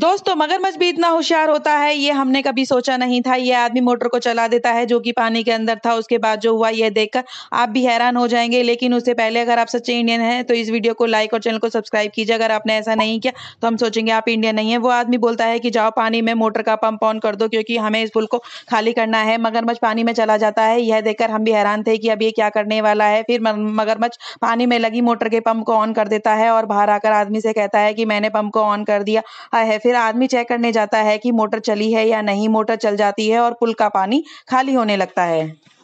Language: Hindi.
दोस्तों मगरमच्छ भी इतना होशियार होता है ये हमने कभी सोचा नहीं था ये आदमी मोटर को चला देता है जो कि पानी के अंदर था उसके बाद जो हुआ यह देखकर आप भी हैरान हो जाएंगे लेकिन उससे पहले अगर आप सच्चे इंडियन हैं तो इस वीडियो को लाइक और चैनल को सब्सक्राइब कीजिए अगर आपने ऐसा नहीं किया तो हम सोचेंगे आप इंडियन नहीं है वो आदमी बोलता है कि जाओ पानी में मोटर का पंप ऑन कर दो क्योंकि हमें इस पुल को खाली करना है मगरमच्छ पानी में चला जाता है यह देखकर हम भी हैरान थे कि अब ये क्या करने वाला है फिर मगरमच्छ पानी में लगी मोटर के पंप को ऑन कर देता है और बाहर आकर आदमी से कहता है कि मैंने पंप को ऑन कर दिया है फिर आदमी चेक करने जाता है कि मोटर चली है या नहीं मोटर चल जाती है और पुल का पानी खाली होने लगता है